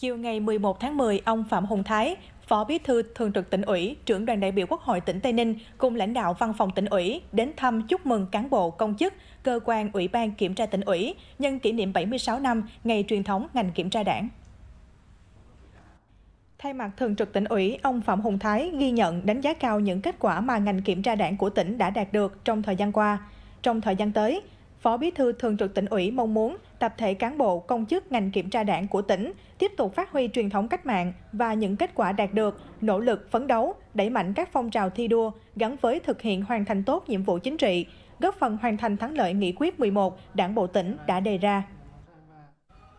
Chiều ngày 11 tháng 10, ông Phạm Hùng Thái, Phó Bí thư Thường trực tỉnh ủy, trưởng đoàn đại biểu Quốc hội tỉnh Tây Ninh cùng lãnh đạo văn phòng tỉnh ủy đến thăm chúc mừng cán bộ, công chức, cơ quan Ủy ban Kiểm tra tỉnh ủy nhân kỷ niệm 76 năm ngày truyền thống ngành kiểm tra đảng. Thay mặt Thường trực tỉnh ủy, ông Phạm Hùng Thái ghi nhận đánh giá cao những kết quả mà ngành kiểm tra đảng của tỉnh đã đạt được trong thời gian qua. Trong thời gian tới, Phó Bí thư Thường trực tỉnh ủy mong muốn tập thể cán bộ, công chức ngành kiểm tra đảng của tỉnh tiếp tục phát huy truyền thống cách mạng và những kết quả đạt được, nỗ lực phấn đấu, đẩy mạnh các phong trào thi đua gắn với thực hiện hoàn thành tốt nhiệm vụ chính trị, góp phần hoàn thành thắng lợi nghị quyết 11 Đảng bộ tỉnh đã đề ra.